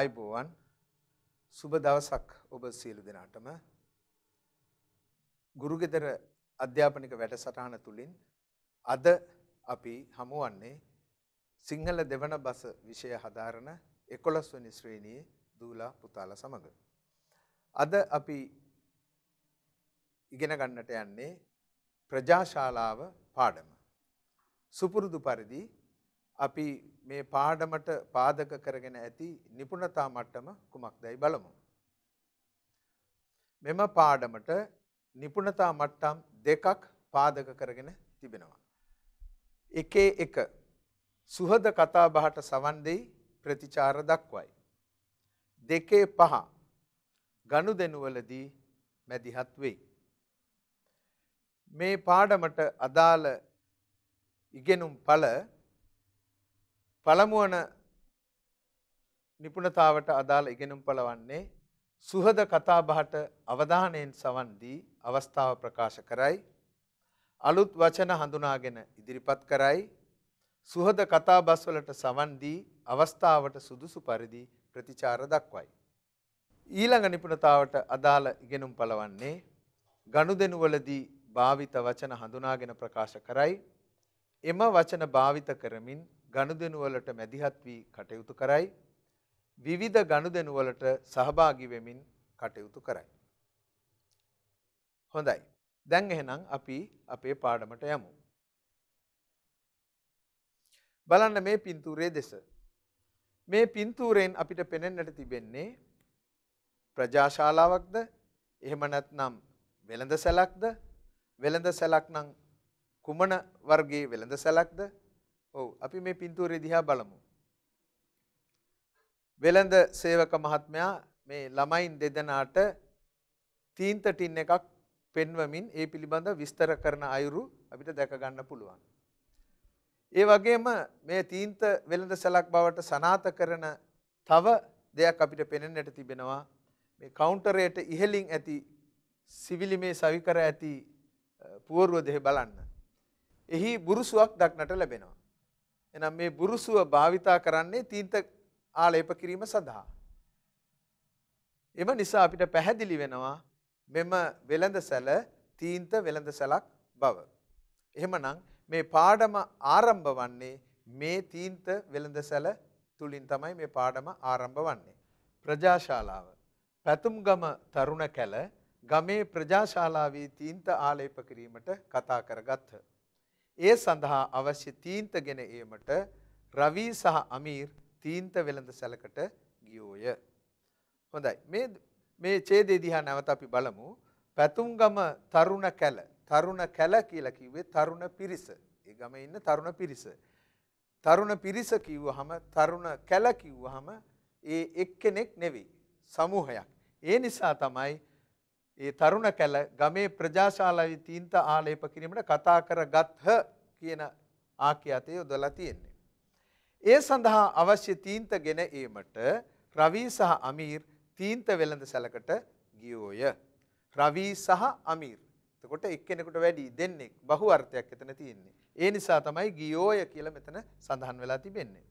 ආයිබෝවන් සුබ දවසක් ඔබ සියලු දෙනාටම ගුරුගෙදර අධ්‍යාපනික වැඩසටහන තුළින් අද අපි හමුවන්නේ සිංහල දෙවන බස විෂය හදාරන 11 වෙනි ශ්‍රේණියේ දූලා පුතාලා සමග අද අපි ඉගෙන ගන්නට යන්නේ ප්‍රජාශාලාව පාඩම සුපුරුදු පරිදි අපි මේ පාඩමට පාදක කරගෙන ඇති නිපුණතා මට්ටම කුමක්දයි බලමු. මෙම පාඩමට නිපුණතා මට්ටම් දෙකක් පාදක කරගෙන තිබෙනවා. එකේ එක සුහද කතා බහට සවන් දෙයි ප්‍රතිචාර දක්වයි. දෙකේ පහ ගනුදෙනුවලදී මැදිහත් වෙයි. මේ පාඩමට අදාළ ඉගෙනුම් පළ පළමුවන නිපුණතාවට අදාළ ඉගෙනුම් පළවන්නේ සුහද කතාබහට අවධානයෙන් සවන් දී අවස්ථාව ප්‍රකාශ කරයි අලුත් වචන හඳුනාගෙන ඉදිරිපත් කරයි සුහද කතාබස් වලට සවන් දී අවස්ථාවට සුදුසු පරිදි ප්‍රතිචාර දක්වයි ඊළඟ නිපුණතාවට අදාළ ඉගෙනුම් පළවන්නේ ගනුදෙනු වලදී භාවිත වචන හඳුනාගෙන ප්‍රකාශ කරයි එම වචන භාවිත කරමින් ගනුදෙනු වලට මැදිහත් වී කටයුතු කරයි විවිධ ගනුදෙනු වලට සහභාගී වෙමින් කටයුතු කරයි හොඳයි දැන් එහෙනම් අපි අපේ පාඩමට යමු. බලන්න මේ පින්තූරයේ දෙස. මේ පින්තූරයෙන් අපිට පෙනෙන්නට තිබෙන්නේ ප්‍රජාශාලාවක්ද එහෙම නැත්නම් වෙළඳ සැලක්ද වෙළඳ සැලක් නම් කුමන වර්ගයේ වෙළඳ සැලක්ද ඔව් අපි මේ පින්තූරය දිහා බලමු. වෙළඳ සේවක මහත්මයා මේ ළමයින් දෙදෙනාට තීන්ත ටින් එකක් පෙන්වමින් ඒ පිළිබඳ විස්තර කරන අයුරු අපිට දැක ගන්න පුළුවන්. ඒ වගේම මේ තීන්ත වෙළඳ සැලක් බවට සනාත කරන තව දෙයක් අපිට පෙනෙන්නට තිබෙනවා. මේ කවුන්ටරයට ඉහලින් ඇති සිවිලිමේ සවිකර ඇති පුවරුව දෙහි බලන්න. එහි බුරුසුවක් දක්නට ලැබෙනවා. එනම් මේ බුරුසුව භාවිතා කරන්නේ තීන්ත ආලේප කිරීම සඳහා. එම නිසා අපිට පැහැදිලි වෙනවා මෙම වෙළඳ සැල තීන්ත වෙළඳ සැලක් බව. එහෙමනම් මේ පාඩම ආරම්භ වන්නේ මේ තීන්ත වෙළඳ සැල තුළින් තමයි මේ පාඩම ආරම්භ වන්නේ. ප්‍රජාශාලාව. පැතුම්ගම තරුණ කැල ගමේ ප්‍රජාශාලාවී තීන්ත ආලේප කිරීමට කතා කරගත්හ. ඒ සඳහා අවශ්‍ය තීන්ත ගෙන ඒමට රවී සහ අමීර් තීන්ත වෙළඳ සැලකට ගියෝය. හොඳයි මේ මේ ඡේදය දිහා නැවත අපි බලමු. පැතුම්ගම තරුණ කැල තරුණ කැල කියලා කිව්වේ තරුණ පිරිස. ඒ ගමේ ඉන්න තරුණ පිරිස. තරුණ පිරිස කිව්වහම තරුණ කැල කිව්වහම ඒ එක්කෙනෙක් නෙවෙයි සමූහයක්. ඒ නිසා තමයි ඒ තරුණ කැල ගමේ ප්‍රජාශාලාවේ තීන්ත ආලේප කිරීමට කතා කරගත්හ කියන ආඛ්‍යාතය යොදලා තියෙන්නේ. ඒ සඳහා අවශ්‍ය තීන්ත ගෙන ඒමට රවී සහ අමීර් තීන්ත වෙළඳසැලකට ගියෝය. රවී සහ අමීර්. එතකොට එක්කෙනෙකුට වැඩි දෙන්නෙක් බහු අර්ථයක් එතන තියෙන්නේ. ඒ නිසා තමයි ගියෝය කියලා මෙතන සඳහන් වෙලා තිබෙන්නේ.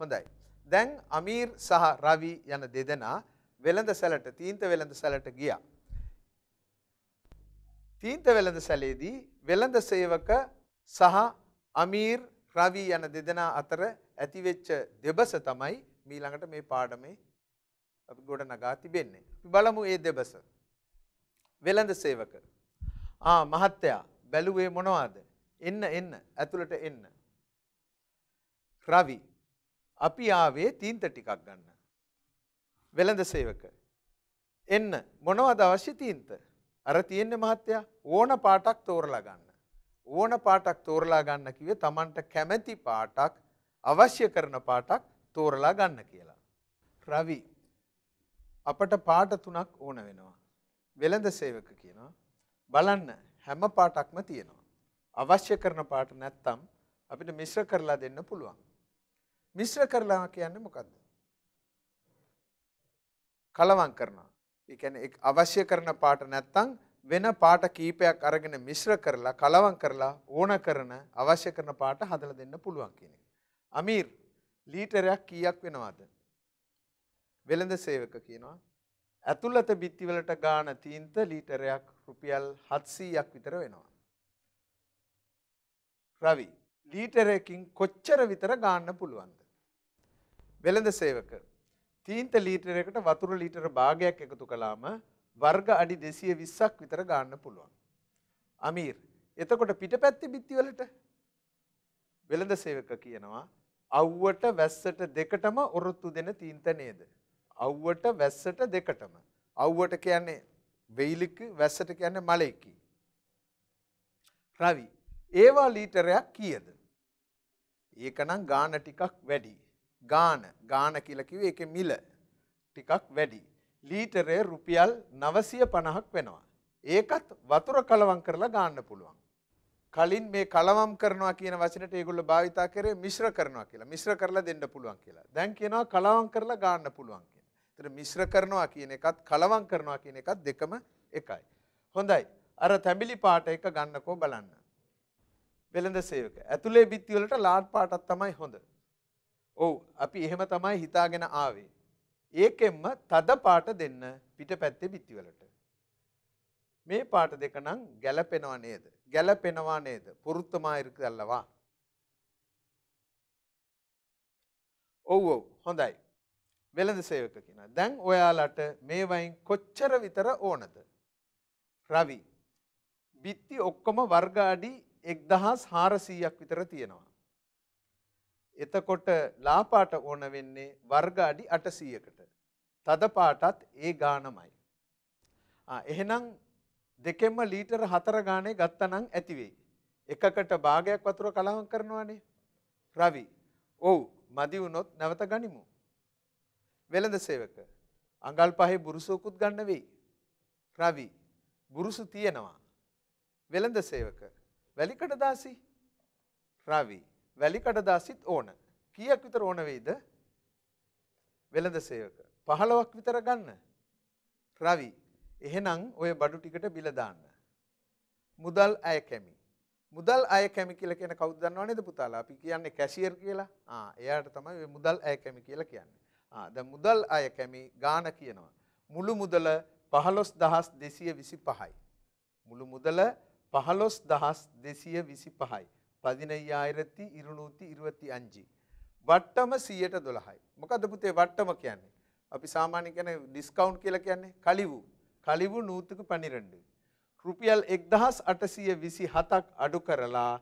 හොඳයි. දැන් අමීර් සහ රවි යන දෙදෙනා වෙළඳසැලට තීන්ත වෙළඳසැලට ගියා. තීන්ත වෙළඳ සැලේදී වෙළඳ සේවක සහ අමීර් රවි යන දෙදෙනා අතර ඇතිවෙච්ච දෙබස තමයි මීළඟට මේ පාඩමේ අපි ගොඩ නගා තිබෙන්නේ. අපි බලමු ඒ දෙබස. වෙළඳ සේවක. ආ මහත්තයා බැලුවේ මොනවාද? එන්න එන්න ඇතුළට එන්න. රවි අපි ආවේ තීන්ත ටිකක් ගන්න. වෙළඳ සේවක. එන්න මොනවද අවශ්‍ය තීන්ත? අර තියෙන්නේ මහත්තයා ඕන පාටක් තෝරලා ගන්න. ඕන පාටක් තෝරලා ගන්න කිව්වේ Tamanට කැමැති පාටක් අවශ්‍ය කරන පාටක් තෝරලා ගන්න කියලා. රවි අපට පාට තුනක් ඕන වෙනවා. වෙළඳ සේවක කියනවා බලන්න හැම පාටක්ම තියෙනවා. අවශ්‍ය කරන පාට නැත්තම් අපිට මිශ්‍ර කරලා දෙන්න පුළුවන්. මිශ්‍ර කරලා කියන්නේ මොකද්ද? කලවම් කරනවා. ඒ කියන්නේ අවශ්‍ය කරන පාට නැත්තම් වෙන පාට කීපයක් අරගෙන මිශ්‍ර කරලා කලවම් කරලා ඕන කරන අවශ්‍ය කරන පාට හදලා දෙන්න පුළුවන් කියන එක. අමීර් ලීටරයක් කීයක් වෙනවද? වෙළඳ සේවක කියනවා ඇතුළත බිත්තිවලට ගාන තීන්ත ලීටරයක් රුපියල් 700ක් විතර වෙනවා. රවි ලීටරයකින් කොච්චර විතර ගාන්න පුළුවන්ද? වෙළඳ සේවක තීන්ත ලීටරයකට වතුර ලීටර භාගයක් එකතු කළාම වර්ග අඩි 220ක් විතර ගන්න පුළුවන්. අමීර් එතකොට පිටපැත්තේ බිත්තිවලට වෙළඳ සේවක කියනවා අව්වට වැස්සට දෙකටම ඔරොත්තු දෙන තීන්ත නේද? අව්වට වැස්සට දෙකටම. අව්වට කියන්නේ වෙයිලික වැස්සට කියන්නේ මලෙකි. රවි ඒවා ලීටරයක් කීයද? ඒකනම් ගාන ටිකක් වැඩි. ගාන ගාන කියලා කිව්වේ ඒකේ මිල ටිකක් වැඩි. ලීටරේ රුපියල් 950ක් වෙනවා. ඒකත් වතුර කලවම් කරලා ගන්න පුළුවන්. කලින් මේ කලවම් කරනවා කියන වචනට ඒගොල්ලෝ භාවිතා කරේ මිශ්‍ර කරනවා කියලා. මිශ්‍ර කරලා දෙන්න පුළුවන් කියලා. දැන් කියනවා කලවම් කරලා ගන්න පුළුවන් කියලා. ඒතර මිශ්‍ර කරනවා කියන එකත් කලවම් කරනවා කියන එකත් දෙකම එකයි. හොඳයි. අර තැඹිලි පාට එක ගන්නකෝ බලන්න. වෙළඳ සේවක. ඇතුලේ බිත්ති වලට ලාඩ් පාටක් තමයි හොඳ. ඔව් අපි එහෙම තමයි හිතාගෙන ආවේ. ඒකෙන්ම තද පාට දෙන්න පිටපැත්තේ බිත්තිවලට. මේ පාට දෙක නම් ගැලපෙනවා නේද? ගැලපෙනවා නේද? පුරුත්තමා ඉරකල්ලවා. ඔව් ඔව් හොඳයි. වෙළඳ සේවක කෙනා. දැන් ඔයාලට මේ වයින් කොච්චර විතර ඕනද? රවි. බිත්ති ඔක්කොම වර්ග අඩි 1400ක් විතර තියෙනවා. එතකොට ලාපාට ඕන වෙන්නේ වර්ග අඩි 800කට. තද පාටත් ඒ ගාණමයි. ආ එහෙනම් දෙකෙන්ම ලීටර 4 ගානේ ගත්තනම් ඇති වෙයි. එකකට භාගයක් වතුර කලවම් කරනවානේ. රවි. ඔව් මදි වුණොත් නැවත ගනිමු. වෙළඳ සේවක. අඟල් පහේ බුරුසුකුත් ගන්න වෙයි. රවි. බුරුසු තියෙනවා. වෙළඳ සේවක. වැලිකඩ දාසි. රවි. වැලි කඩදාසිත් ඕන. කීයක් විතර ඕන වෙයිද? වෙළඳ සේවක. 15ක් විතර ගන්න. රවි. එහෙනම් ඔය බඩු ටිකට බිල දාන්න. මුදල් අය කැමි. මුදල් අය කැමි කියලා කියන කවුද දන්නව නේද පුතාලා? අපි කියන්නේ කැෂියර් කියලා. ආ එයාට තමයි මුදල් අය කැමි කියලා කියන්නේ. ආ දැන් මුදල් අය කැමි ගාන කියනවා. මුළු මුදල 15225යි. මුළු මුදල 15225යි. පදිනයියාயிரத்தி ඉරුණූති ඉරුවති අංජි. වට්ටම සියයට දොළහයි. මොකද පුතේ වට්ටම කියන්නේ. අපි සාමාන්‍ය කැන ඩිස්කවන්් කියල කියන්නේ කලිවූ කලිවු නූතක පනිරඩ. රුපියල් එක්දහස් අටසිය විසි හතක් අඩු කරලා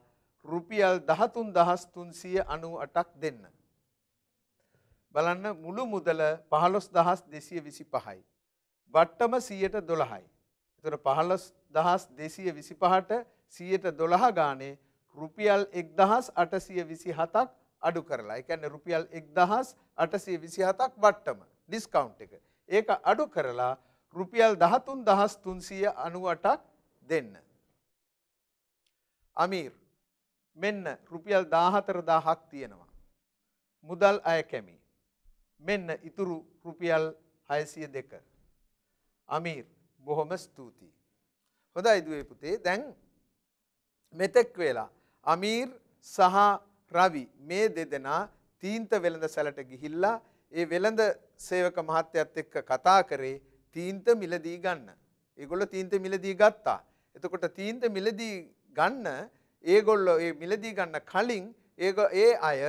රුපියල් දහතුන් දහස් තුන්සිය අනුව අටක් දෙන්න. බලන්න මුළු මුදල පහලොස් දහස් දෙසිය විසි පහයි. වට්ටම සියයට දොළහයි. එතුර පහලොස් දහස් දෙසිය විසි පහට සියයට දොළහ ගානේ රුපියල් එක්දහස් අටසිය විසි හතක් අඩු කරලා එකන්න රුපියල් එක්දහස් අටසිය විසි හතක් වට්ටම ඩිස්කවන්් එක ඒක අඩු කරලා රුපියල් දහතුන් දහස් තුන්සිය අනුවටක් දෙන්න. අමීර් මෙන්න රුපියල් දාහතරදා හක් තියෙනවා. මුදල් අය කැමි. මෙන්න ඉතුරු රුපියල් හයසිය දෙක. අමීර් බොහොම ස්තුතියි. හොඳ ඉදුවේ පුතේ දැන් මෙතෙක් වෙලා අමීර් සහ රවි මේ දෙදෙනා තීන්ත වෙළඳ සැලට ගිහිල්ලා ඒ වෙළඳ සේවක මහත්තයත් එක්ක කතා කරේ තීන්ත මිලදී ගන්න. ඒගොල්ලෝ තීන්ත මිලදී ගත්තා. එතකොට තීන්ත මිලදී ගන්න ඒගොල්ලෝ ඒ මිලදී ගන්න කලින් ඒ ඒ අය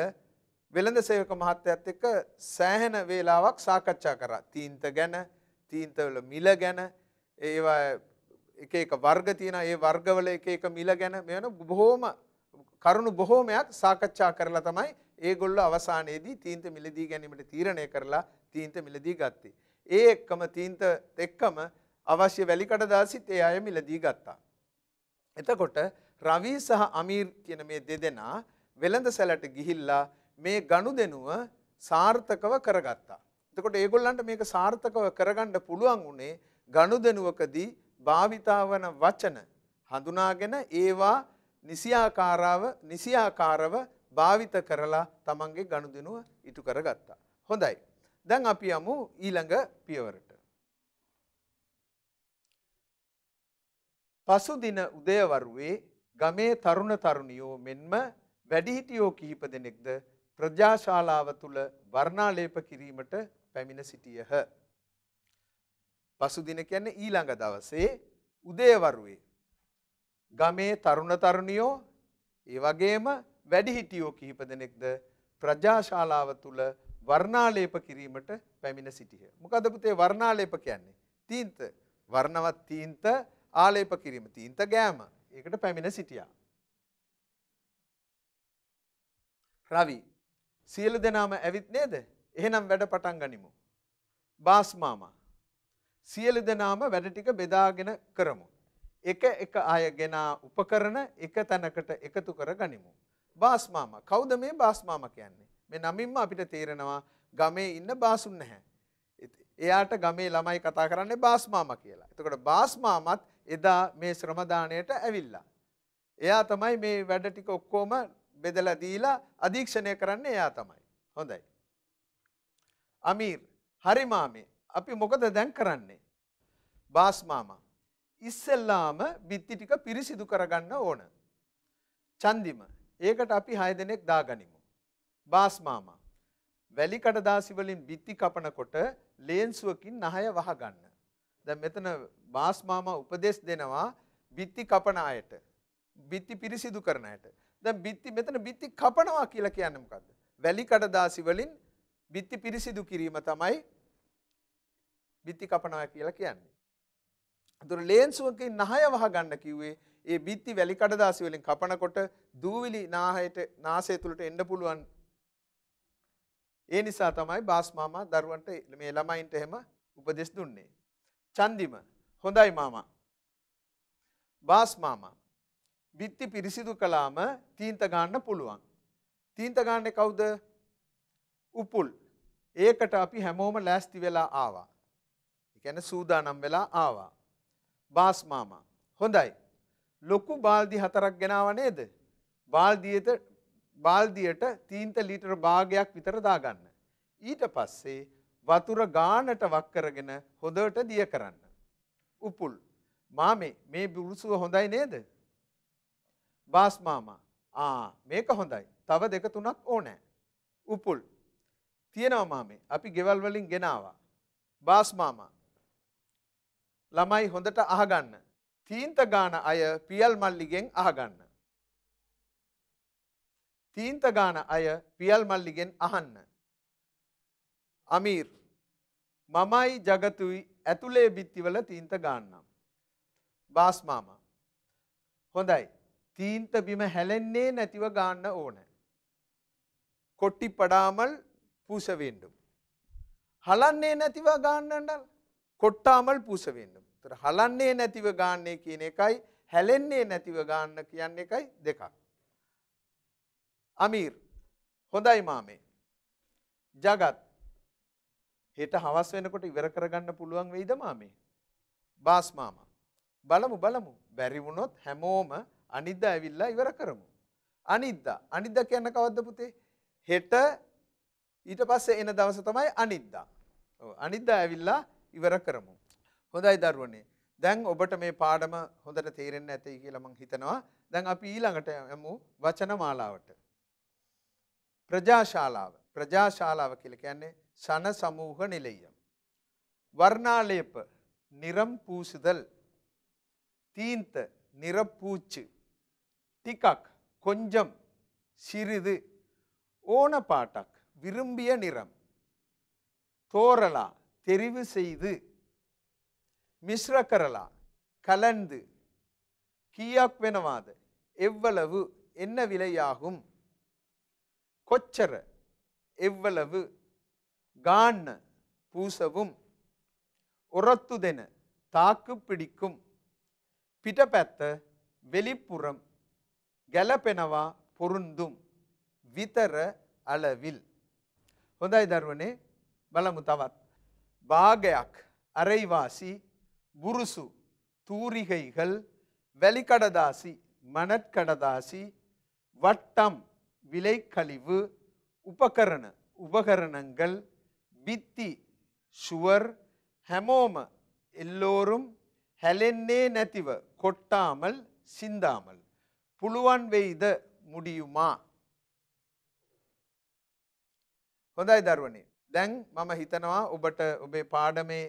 වෙළඳ සේවක මහත්තයත් එක්ක සෑහෙන වේලාවක් සාකච්ඡා කරා. තීන්ත ගැන, තීන්තවල මිල ගැන, ඒවා එක එක වර්ග තියෙනවා. ඒ වර්ගවල එක එක මිල ගැන මේ වෙන බොහොම කරුණු බොහෝමයක් සාකච්ඡා කරලා තමයි ඒගොල්ලෝ අවසානයේදී තීන්ත මිලදී ගැනීමට තීරණය කරලා තීන්ත මිලදී ගත්තේ. ඒ එක්කම තීන්ත එක්කම අවශ්‍ය වැලිකඩ දාසිත් ඒ අය මිලදී ගත්තා. එතකොට රවි සහ අමීර් කියන මේ දෙදෙනා වෙළඳ සැලට ගිහිල්ලා මේ ගනුදෙනුව සාර්ථකව කරගත්තා. එතකොට ඒගොල්ලන්ට මේක සාර්ථකව කරගන්න පුළුවන් වුණේ ගනුදෙනුවකදී භාවිතාවන වචන හඳුනාගෙන ඒවා නිසියාකාරාව නිසියාකාරව භාවිත කරලා තමන්ගේ ගණුදිනුව ඉටු කරගත්තා. හොඳයි. දැන් අපි යමු ඊළඟ පියවරට. පසුදින උදයවරුවේ ගමේ තරුණ තරුණියෝ මෙන්ම වැඩිහිටියෝ කිහිප දෙනෙක්ද ප්‍රජාශාලාව තුළ වර්ණාලේප කිරීමට පැමිණ සිටියහ. පසුදින කියන්නේ ඊළඟ දවසේ උදයවරුවේ ගමේ තරුණ තරුණියෝ ඒ වගේම වැඩිහිටියෝ කිහිප දෙනෙක්ද ප්‍රජාශාලාව තුළ වර්ණාලේප කිරීමට පැමිණ සිටිය. මොකද පුතේ වර්ණාලේප කියන්නේ තීන්ත වර්ණවත් තීන්ත ආලේප කිරීම තීන්ත ගෑම ඒකට පැමිණ සිටියා. රවි සියලු දෙනාම ඇවිත් නේද එහෙනම් වැඩ පටන් ගනිමු. බාස්මාමා සියලු දෙනාම වැඩ ටික බෙදාගෙන කරමු. එක එක අය ගෙනා උපකරණ එක තැනකට එකතු කර ගනිමු. බාස්මාම කෞද මේ බාස්මාම කියන්නේ. මේ නමින්ම අපිට තේරෙනවා ගමේ ඉන්න බාසුන් නැහැ. එයාට ගමේ ළමයි කතා කරන්නේ බාස්මාම කියලා. එතකොට බාස්මාමත් එදා මේ ශ්‍රමදානයට ඇවිල්ලා. එයා තමයි මේ වැඩ ටික ඔක්කොම බෙදලා දීලා අධීක්ෂණය කරන්නේ එයා තමයි. හොඳයි. අමීර් හරි මාමේ අපි මොකද දැන් කරන්නේ? බාස් මාමා ඉස්සල්ලාම බිත්ති ටික පිරිසිදු කරගන්න ඕන. චන්දිම. ඒකට අපි 6 දෙනෙක් දාගනිමු. බාස් මාමා. වැලි කඩදාසි වලින් බිත්ති කපනකොට ලේන්සුවකින් නහය වහගන්න. දැන් මෙතන බාස් මාමා උපදෙස් දෙනවා බිත්ති කපන අයට. බිත්ති පිරිසිදු කරන අයට. දැන් බිත්ති මෙතන බිත්ති කපනවා කියලා කියන්නේ මොකද්ද? වැලි කඩදාසි වලින් බිත්ති පිරිසිදු කිරීම තමයි බිත්ති කපනවා කියලා කියන්නේ. තුර ලේන්සුවකින් නහය වහ ගන්න කිව්වේ ඒ බිත්ති වැලි කඩදාසි වලින් කපනකොට දූවිලි නාහයට නාසය තුළට එන්න පුළුවන් ඒ නිසා තමයි බාස් මාමා දරුවන්ට මේ ළමයින්ට එහෙම උපදෙස් දුන්නේ චන්දිම හොඳයි මාමා බාස් මාමා බිත්ති පිරිසිදු කළාම තීන්ත ගන්න පුළුවන් තීන්ත ගන්න කවුද උපුල් ඒකට අපි හැමෝම ලෑස්ති වෙලා ආවා ඒ කියන්නේ සූදානම් වෙලා ආවා බාස් මාමා. හොඳයි. ලොකු බාල්දි හතරක් ගෙනාව නේද? බාල්දියට බාල්දියට තීන්ත ලීටර භාගයක් විතර දාගන්න. ඊට පස්සේ වතුර ගානට වක් කරගෙන හොදට දිය කරන්න. උපුල් මාමේ මේ බුරුසුව හොඳයි නේද? බාස් මාමා ආ මේක හොඳයි. තව දෙක තුනක් ඕනෑ. උපුල් තියෙනවා මාමේ අපි ගෙවල් වලින් ගෙනාවා. බාස් මාමා ළමයි හොඳට අහගන්න. තීන්ත ගාන අය පියල් මල්ලිගෙන් අහගන්න. තීන්ත ගාන අය පියල් මල්ලිගෙන් අහන්න. අමීර් මමයි ජගතුයි ඇතුලේ බිත්තිවල තීන්ත ගාන්නම්. බාස්මාම හොඳයි තීන්ත බිම හැලෙන්නේ නැතිව ගාන්න ඕන. කොට්ටි පඩාමල් පූසවෙන්ඩුම්. හලන්නේ නැතිව ගාන්නඩල් කොට්ටාමල් පූසවෙන්ඩුම්. තොර හලන්නේ නැතිව ගාන්නේ කියන එකයි හැලෙන්නේ නැතිව ගාන්න කියන්න එකයි දෙකක්. අමීර් හොඳයි මාමේ. ජගත් හෙට හවස් වෙනකොට ඉවර කරගන්න පුළුවන් වෙයිද මාමේ. බාස් මාමා. බලමු බලමු බැරි වුණොත් හැමෝම අනිද්දා ඇවිල්ලා ඉවර කරමු. අනිද්දා අනිද්දා කියන්න කවද්ද පුතේ? හෙට ඊට පස්සේ එන දවස තමයි අනිද්දා. ඔව් අනිද්දා ඇවිල්ලා ඉවර කරමු. හොඳයි දරුවනේ දැන් ඔබට මේ පාඩම හොඳට තේරෙන්න ඇතයි කියලා මං හිතනවා. දැන් අපි ඊළඟට යමු වචන මාලාවට. ප්‍රජාශාලාව. ප්‍රජාශාලාව කියලා කියන්නේ ශන සමූහ නිලයම්. වර්ණාලේප නිරම් පූසිදල් තීන්ත නිරපූච්ච ටිකක් கொஞ்சம் சிறிது ஓன பாட்டක් விரும்பிய நிறம் தோரலா தெரிவு செய்து මිශ්‍ර කරලා கலந்து கீயாக் வெனவாது எவ்வளவு என்ன விலையாகும் கொச்சர எவ்வளவு காண்ண பூசவும் உரத்துதென தாக்கு பிடிக்கும் பிடபெத்த வெளிப்புறம் கலபெனவா பொருந்தும் විතර அளவில் හොඳයි දරුවනේ බලමු பாகயாக் அரைவாசி முருசு தூரிகைகள் வெளிக்கடதாசி மணற்கடதாசி வட்டம் விலைக்கழிவு உபகரண உபகரணங்கள் பித்தி ஷுவர் ஹெமோம எல்லோரும் හැලෙන්නේ නැතිව කොට්ටාමල් සින්දාමල් පුළුවන් වෙයිද මුඩියුමා හොඳයි දරුවනේ දැන් මම හිතනවා ඔබට ඔබේ පාඩමේ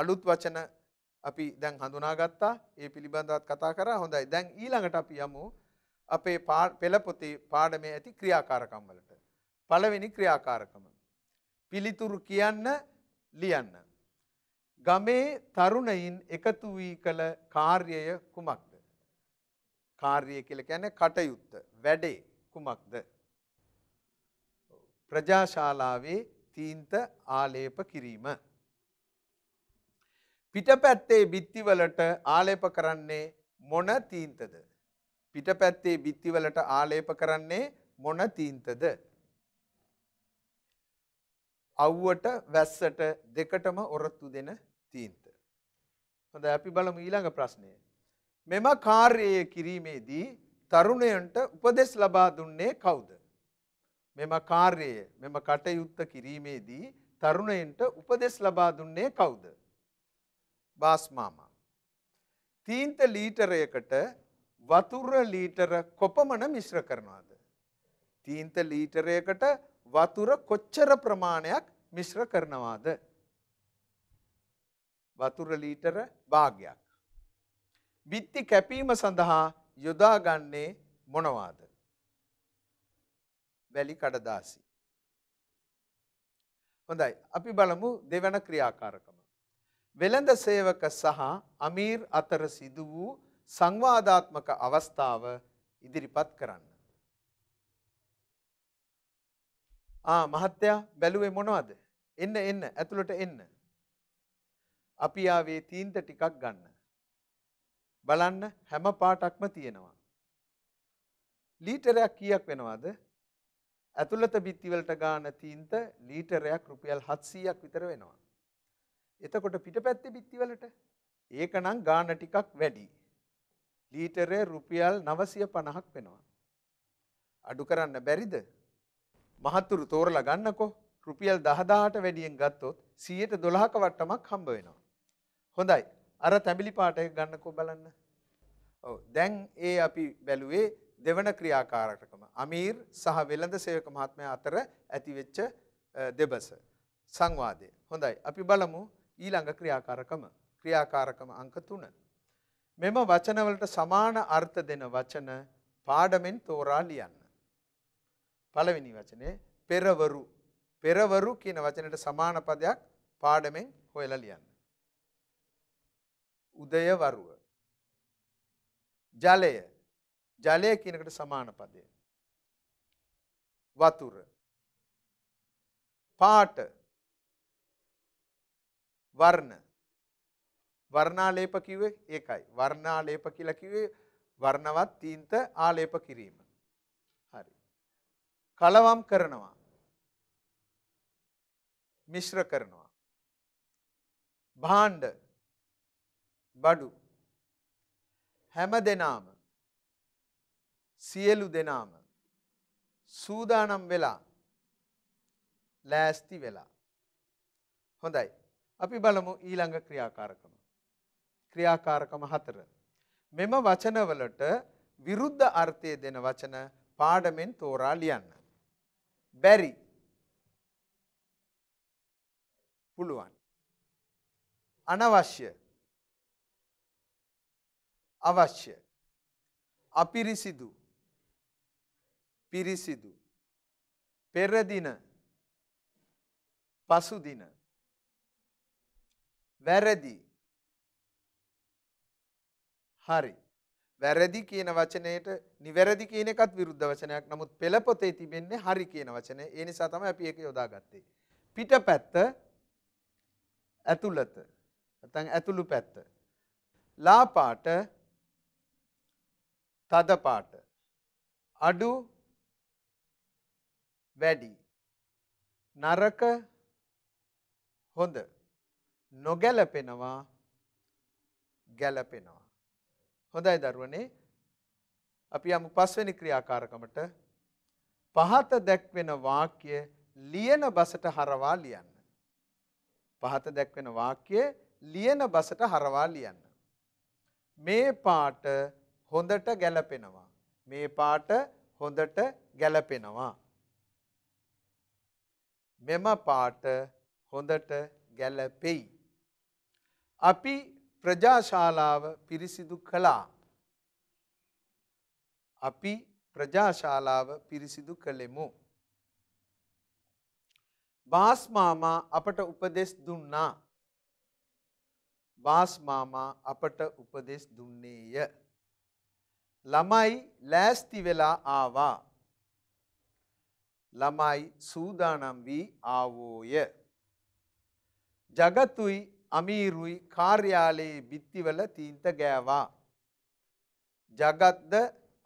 අලුත් වචන අපි දැන් හඳුනාගත්තා ඒ පිළිබඳවත් කතා කරා හොඳයි දැන් ඊළඟට අපි යමු අපේ පෙළපොතේ පාඩමේ ඇති ක්‍රියාකාරකම් වලට පළවෙනි ක්‍රියාකාරකම පිළිතුරු කියන්න ලියන්න ගමේ තරුණයින් එකතු වී කළ කාර්යය කුමක්ද කාර්යය කියලා කියන්නේ කටයුත්ත වැඩේ කුමක්ද ප්‍රජාශාලාවේ තීන්ත ආලේප කිරීම පිටපැත්තේ බිත්තිවලට ආලේප කරන්නේ මොන තීන්තද? පිටපැත්තේ බිත්තිවලට ආලේප කරන්නේ මොන තීන්තද? අව්වට වැස්සට දෙකටම ඔරොත්තු දෙන තීන්ත. හොඳ අපි බලමු ඊළඟ ප්‍රශ්නය. මෙම කාර්යය කිරීමේදී තරුණයන්ට උපදෙස් ලබා දුන්නේ කවුද? මෙම කාර්යය මෙම කටයුත්ත කිරීමේදී තරුණයන්ට උපදෙස් ලබා දුන්නේ කවුද? බාස්මාමා. තීන්ත ලීටරයකට වතුර ලීටර කොපමණ මිශ්‍ර කරනවාද. තීන්ත ලීටරයකට වතුර කොච්චර ප්‍රමාණයක් මිශ්‍ර කරනවාද. වතුර ලීටර භාගයක්. බිත්ති කැපීම සඳහා යොදාගන්නේ මොනවාද. වැලි කඩදාසි. හොඳයි අපි බලමු දෙවන ක්‍රියාකාරකම. වෙළඳ සේවක සහ අමීර් අතර සිදු වූ සංවාදාත්මක අවස්ථාව ඉදිරිපත් කරන්න. ආ මහත්තයා බැලුවේ මොනවද? එන්න එන්න ඇතුළට එන්න. අපි ආවේ තීන්ත ටිකක් ගන්න. බලන්න හැම පාටක්ම තියෙනවා. ලීටරයක් කීයක් වෙනවද? ඇතුළත බිත්ති වලට ගාන තීන්ත ලීටරයක් රුපියල් 700ක් විතර වෙනවා. එතකොට පිටපැත්තේ බිත්තිවලට ඒකනම් ගාන ටිකක් වැඩි. ලීටරේ රුපියල් 950ක් වෙනවා. අඩු කරන්න බැරිද? මහතුරු තෝරලා ගන්නකෝ. රුපියල් 10000ට වැඩියෙන් ගත්තොත් 112ක වට්ටමක් හම්බ වෙනවා. හොඳයි. අර තැඹිලි පාට එක ගන්නකෝ බලන්න. ඔව් දැන් ඒ අපි බැලුවේ දෙවන ක්‍රියාකාරකම. අමීර් සහ වෙළඳ සේවක මහත්මයා අතර ඇතිවෙච්ච දෙබස. සංවාදය. හොඳයි. අපි බලමු ඊළඟ ක්‍රියාකාරකම ක්‍රියාකාරකම අංක තුන. මෙම වචනවලට සමාන අර්ථ දෙන වචන පාඩමෙන් තෝරා ලියන්න. පළවෙනි වචනේ පෙරවරු පෙරවරු කියන වචනට සමාන පදයක් පාඩමෙන් හොයලා ලියන්න. උදයවරුව. ජලය ජලය කියනකට සමාන පදය. වතුර පාට වර්ණ වර්ණාලේප කිව්වේ ඒකයි වර්ණාලේප කියලා කිව්වේ වර්ණවත් තීන්ත ආලේප කිරීම හරි කලවම් කරනවා මිශ්‍ර කරනවා භාණ්ඩ බඩු හැම දෙනාම සියලු දෙනාම සූදානම් වෙලා ලෑස්ති වෙලා හොඳයි අපි බලමු ඊළඟ ක්‍රියාකාරකම. ක්‍රියාකාරකම හතර. මෙම වචනවලට විරුද්ධ අර්ථය දෙන වචන පාඩමෙන් තෝරා ලියන්න. බැරි පුළුවන්. අනවශ්‍ය අවශ්‍ය අපිරිසිදු පිරිසිදු පෙරදින පසුදින වැරදි. හරි. වැරදි කියන වචනයට නිවැරදි කියන එකත් විරුද්ධ වචනයක් නමුත් පෙළපොතේ තිබෙන්නේ හරි කියන වචනය ඒ නිසා තමයි අපි ඒක යොදාගත්තේ. පිටපැත්ත ඇතුළත නැත්නම් ඇතුළු පැත්ත. ලා පාට තද පාට අඩු වැඩි නරක හොඳ නොගැලපෙනවා ගැලපෙනවා. හොඳයි දරුවනේ අපි යමු පස්වෙනි ක්‍රියාකාරකමට පහත දැක්වෙන වාක්‍ය ලියන බසට හරවා ලියන්න. පහත දැක්වෙන වාක්‍ය ලියන බසට හරවා ලියන්න. මේ පාට හොඳට ගැලපෙනවා. මේ පාට හොඳට ගැලපෙනවා. මෙම පාට හොඳට ගැලපෙයි. අපි ප්‍රජාශාලාව පිරිසිදු කළා. අපි ප්‍රජාශාලාව පිරිසිදු කළෙමු. බාස්මාමා අපට උපදෙස් දුන්නා. බාස්මාමා අපට උපදෙස් දුන්නේය. ළමයි ලෑස්ති වෙලා ආවා. ළමයි සූදානම් වී ආවෝය. ජගතුයි අමීරුයි කාර්යාලයේ බිත්තිවල තීන්ත ගෑවා. ජගත්ද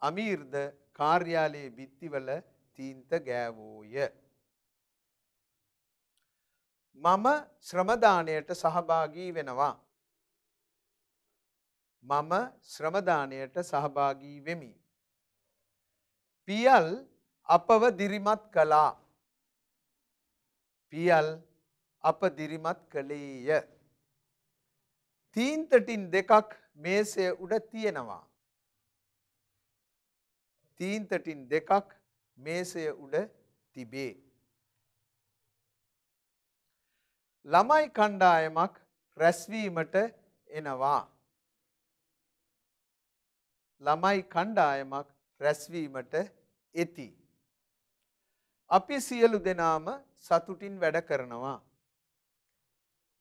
අමීර්ද කාර්යාලයේ බිත්තිවල තීන්ත ගෑවෝය. මම ශ්‍රමදානයට සහභාගී වෙනවා. මම ශ්‍රමදානයට සහභාගී වෙමි. පියල් අපව දිරිමත් කළා. පියල් අප දිරිමත් කළේය. තීන්තටින් දෙකක් මේසය උඩ තියෙනවා. තීන්තටින් දෙකක් මේසය උඩ තිබේ. ළමයි කණ්ඩායමක් රැස්වීමට එනවා. ළමයි කණ්ඩායමක් රැස්වීමට එති. අපි සියලු දෙනාම සතුටින් වැඩ කරනවා.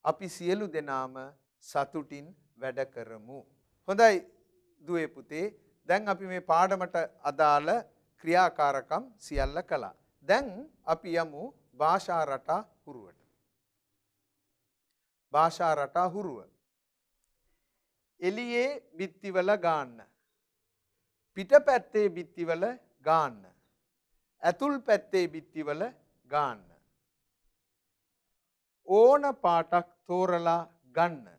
අපි සියලු දෙනාම සතුටින් වැඩ කරමු. හොඳයි දුවේ පුතේ දැන් අපි මේ පාඩමට අදාළ ක්‍රියාකාරකම් සියල්ල කළා. දැන් අපි යමු භාෂා රටා හුරුවට. භාෂා රටා හුරුව. එළියේ බිත්තිවල ගාන්න. පිටපැත්තේ බිත්තිවල ගාන්න. ඇතුල් පැත්තේ බිත්තිවල ගාන්න. ඕන පාටක් තෝරලා ගන්න.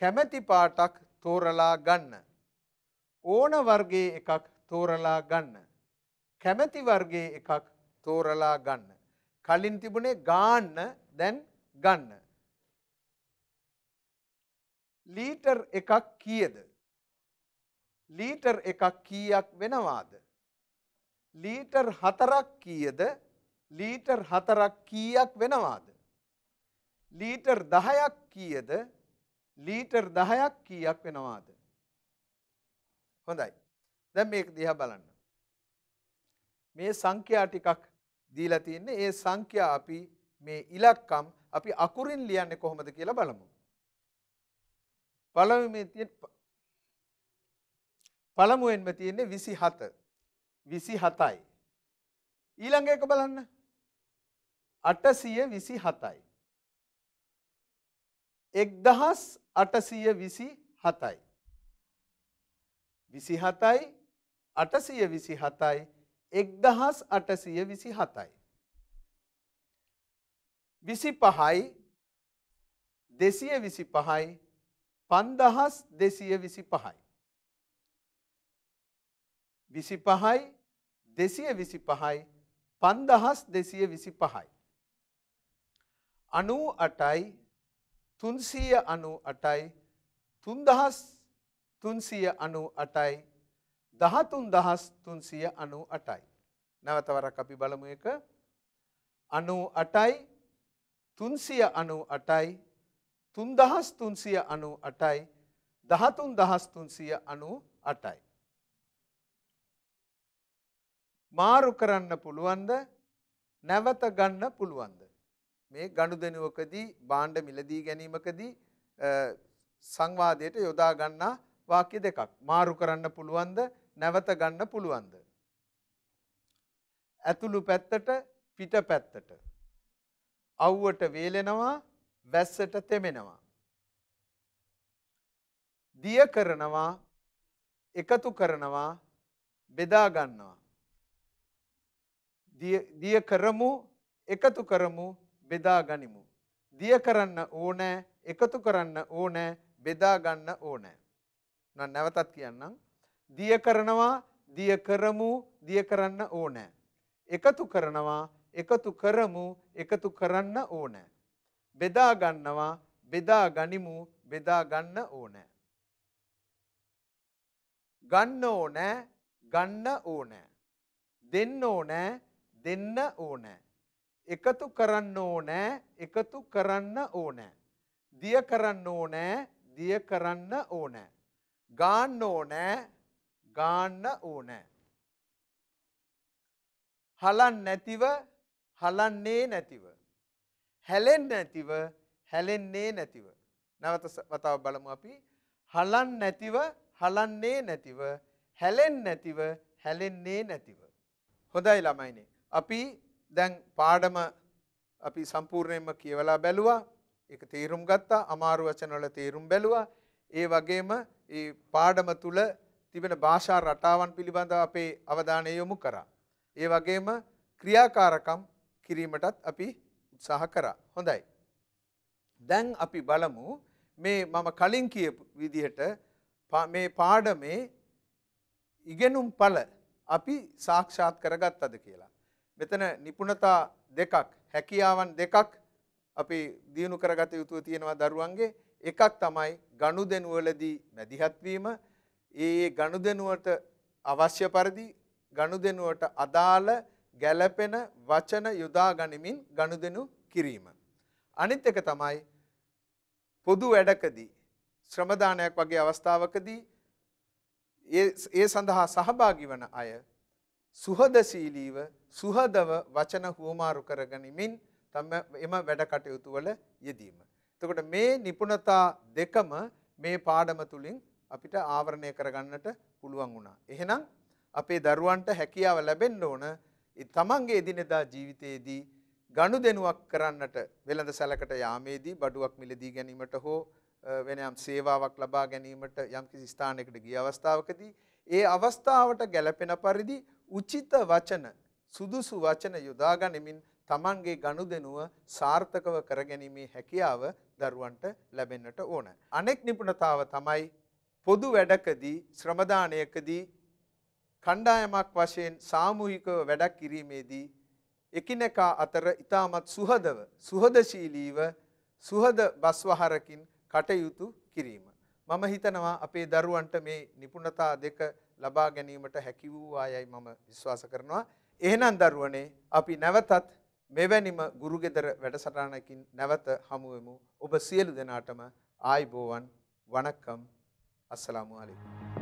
කැමැති පාටක් තෝරලා ගන්න. ඕන වර්ගයේ එකක් තෝරලා ගන්න. කැමැති වර්ගයේ එකක් තෝරලා ගන්න. කලින් තිබුණේ ගාන්න දැන් ගන්න. ලීටර් එකක් කියද? ලීටර් එකක් කීයක් වෙනවාද? ලීටර් හතරක් කීයද? ලීටර් හතරක් කීයක් වෙනවාද? ලීටර් 10ක් කීයද? ලීටර් 10ක් කීයක් වෙනවාද? හොඳයි. දැන් මේක දිහා බලන්න. මේ සංඛ්‍යා ටිකක් දීලා තින්නේ ඒ සංඛ්‍යා අපි මේ ඉලක්කම් අපි අකුරින් ලියන්නේ කොහොමද කියලා බලමු. පළවෙනි තියෙන පළමුවෙන්ම තියෙන්නේ 27. 27යි. ඊළඟ එක බලන්න. 827යි. 1000 අටසීය විසි හතයි. විසි හතයි අටසීය විසි හතයි එක්දහස් අටසීය විසි හතයි. විසි පහයි දෙසිය විසි පහයි පන්දහස් දෙසිය විසි පහයි. විසි පහයි දෙසිය විසි පහයි පන්දහස් දෙසිය විසි පහයි. අනූ අටයි තුන්සීය අනු අටයි තුන්දහස් තුන්සිය අනු අටයි දහතුන් දහස් තුන්සිය අනු අටයි. නැවතවරක් අපි බලමු එක අනු අටයි තුන්සිය අනු අටයි තුන්දහස් තුන්සිය අනු අටයි දහතුන් දහස් තුන්සිය අනු අටයි. මාරු කරන්න පුළුවන්ද නැවත ගන්න පුළුවන්ද. මේ ගණුදෙනුවකදී බාණ්ඩ මිලදී ගැනීමකදී සංවාදයට යොදා ගන්නා වාක්‍ය දෙකක් මාරු කරන්න පුළුවන්ද නැවත ගන්න පුළුවන්ද ඇතුළු පැත්තට පිට පැත්තට අව්වට වේලෙනවා වැස්සට තෙමෙනවා දිය කරනවා එකතු කරනවා බෙදා ගන්නවා දිය කරමු එකතු කරමු බෙදා ගනිමු. දිය කරන්න ඕනෑ එකතු කරන්න ඕනෑ බෙදා ගන්න ඕනෑ. නම් නැවතත් කියන්නම්. දිය කරනවා දිය කරමු දිය කරන්න ඕනෑ. එකතු කරනවා එකතු කරමු එකතු කරන්න ඕනෑ. බෙදා ගන්නවා බෙදා ගනිමු බෙදා ගන්න ඕනෑ. ගන්න ඕනෑ ගන්න ඕනෑ. දෙන්න ඕනෑ දෙන්න ඕනෑ. එකතු කරන්න ඕනෑ එකතු කරන්න ඕනෑ. දිය කරන්න ඕනෑ දිය කරන්න ඕනෑ. ගාන්න ඕනෑ ගාන්න ඕනෑ. හලන් නැතිව හලන්නේ නැතිව. හැලෙන් නැතිව හැලෙන්නේ නැතිව. නැවත වතාව බලමු අපි හලන් නැතිව හලන්නේ නැතිව හැලෙන් නැතිව හැලෙන්නේ නැතිව. හොඳයි ළමයිනේ. අපි දැන් පාඩම අපි සම්පූර්ණයෙන්ම කියවලා බැලුවා එක තේරුම් ගත්තා අමාරු වචනවල තේරුම් බැලුවා ඒ වගේම ඒ පාඩම තුළ තිබෙන භාෂා රටාවන් පිළිබඳව අපේ අවධානය යොමු කරා. ඒ වගේම ක්‍රියාකාරකම් කිරීමටත් අපි උත්සාහ කරා. හොඳයි. දැන් අපි බලමු මේ මම කලින් කියපු විදිහට මේ පාඩමේ ඉගෙනුම් පළ අපි සාක්ෂාත් කරගත්තද කියලා. මෙතන නිපුණතා දෙකක් හැකියාවන් දෙකක් අපි දියුණු කරගත යුතුව තියෙනවා දරුවන්ගේ එකක් තමයි ගනුදෙනුවලදී මැදිහත් වීම ඒ ගනුදෙනුවට අවශ්‍ය පරිදි ගනුදෙනුවට අදාළ ගැළපෙන වචන යොදා ගනිමින් ගනුදෙනු කිරීම අනිත් එක තමයි පොදු වැඩකදී ශ්‍රමදානයක් වගේ අවස්ථාවකදී ඒ සඳහා සහභාගි වන අය සුහදශීලීව සුහදව වචන හුවමාරු කරගනිමින් තම එම වැඩ කටයුතු වල යෙදීම. එතකොට මේ නිපුණතා දෙකම මේ පාඩම තුලින් අපිට ආවරණය කරගන්නට පුළුවන් වුණා. එහෙනම් අපේ දරුවන්ට හැකියාව ලැබෙන්න ඕන තමන්ගේ එදිනෙදා ජීවිතයේදී ගනුදෙනුවක් කරන්නට වෙළඳ සැලකට යාමේදී බඩුවක් මිලදී ගැනීමට හෝ වෙන යම් සේවාවක් ලබා ගැනීමට යම්කිසි ස්ථානයකට ගිය අවස්ථාවකදී ඒ අවස්ථාවට ගැළපෙන පරිදි උචිත වචන සුදුසු වචන යොදා ගනිමින් තමන්ගේ ගනුදෙනුව සාර්ථකව කරගැනීමේ හැකියාව දරුවන්ට ලැබෙන්නට ඕන. අනෙක් නිපුණතාව තමයි පොදු වැඩකදී ශ්‍රමදානයකදී කණ්ඩායමක් වශයෙන් සාමූහිකව වැඩක් කිරීමේදී එකිනෙකා අතර ඉතාමත් සුහදව සුහදශීලීව සුහද බස්වහරකින් කටයුතු කිරීම. මම හිතනවා අපේ දරුවන්ට මේ නිපුණතා දෙක ලබා ගැනීමට හැකි වූ ආයයි මම විශ්වාස කරනවා. එහෙනම් දරුවනේ අපි නැවතත් මෙවැනිම ගුරුගෙදර වැඩසටානකින් නැවත හමුවමු. ඔබ සියලු දෙනාටම ආයිබෝවන් වණක්කම් අස්සලාමු අලෙයිකුම්.